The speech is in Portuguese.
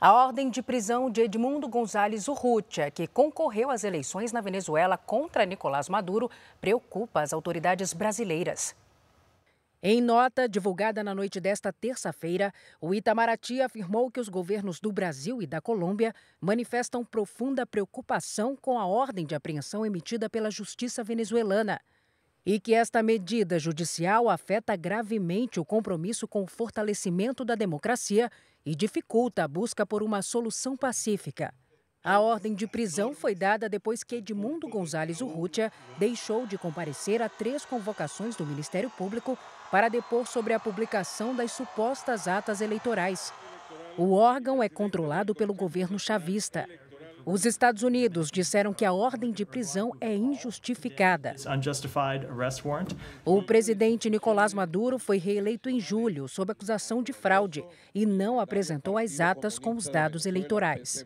A ordem de prisão de Edmundo González Urrutia, que concorreu às eleições na Venezuela contra Nicolás Maduro, preocupa as autoridades brasileiras. Em nota divulgada na noite desta terça-feira, o Itamaraty afirmou que os governos do Brasil e da Colômbia manifestam profunda preocupação com a ordem de apreensão emitida pela justiça venezuelana e que esta medida judicial afeta gravemente o compromisso com o fortalecimento da democracia e dificulta a busca por uma solução pacífica. A ordem de prisão foi dada depois que Edmundo Gonzalez Urrutia deixou de comparecer a três convocações do Ministério Público para depor sobre a publicação das supostas atas eleitorais. O órgão é controlado pelo governo chavista. Os Estados Unidos disseram que a ordem de prisão é injustificada. O presidente Nicolás Maduro foi reeleito em julho sob acusação de fraude e não apresentou as atas com os dados eleitorais.